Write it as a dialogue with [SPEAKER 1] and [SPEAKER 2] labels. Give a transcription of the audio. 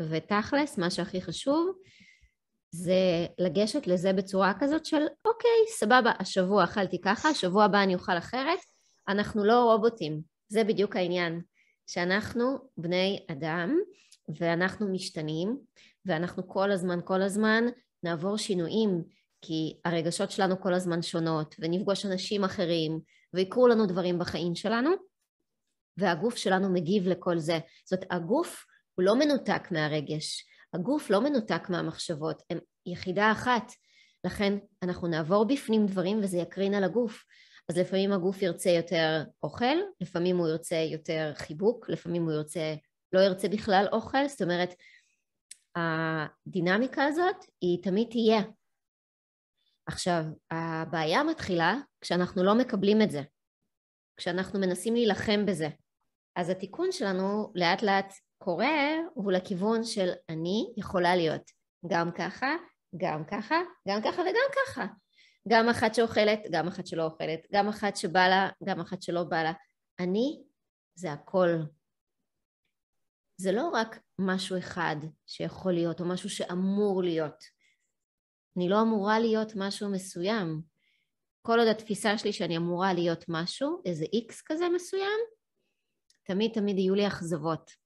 [SPEAKER 1] ותכלס, מה שהכי חשוב זה לגשת לזה בצורה כזאת של אוקיי, סבבה, השבוע אכלתי ככה, השבוע הבא אני אוכל אחרת, אנחנו לא רובוטים, זה בדיוק העניין, שאנחנו בני אדם ואנחנו משתנים ואנחנו כל הזמן, כל הזמן נעבור שינויים כי הרגשות שלנו כל הזמן שונות ונפגוש אנשים אחרים ויקרו לנו דברים בחיים שלנו והגוף שלנו מגיב לכל זה. זאת אומרת, הגוף הוא לא מנותק מהרגש, הגוף לא מנותק מהמחשבות, הם יחידה אחת. לכן אנחנו נעבור בפנים דברים וזה יקרין על הגוף. אז לפעמים הגוף ירצה יותר אוכל, לפעמים הוא ירצה יותר חיבוק, לפעמים הוא ירצה, לא ירצה בכלל אוכל, זאת אומרת, הדינמיקה הזאת היא תמיד תהיה. עכשיו, הבעיה מתחילה כשאנחנו לא מקבלים את זה, כשאנחנו מנסים להילחם בזה. אז התיקון שלנו לאט לאט קורה הוא לכיוון של אני יכולה להיות גם ככה, גם ככה, גם ככה וגם ככה. גם אחת שאוכלת, גם אחת שלא אוכלת, גם אחת שבא לה, גם אחת שלא בא לה. אני זה הכל. זה לא רק משהו אחד שיכול להיות או משהו שאמור להיות. אני לא אמורה להיות משהו מסוים. כל עוד התפיסה שלי שאני אמורה להיות משהו, איזה איקס כזה מסוים, תמיד תמיד יהיו לי אכזבות.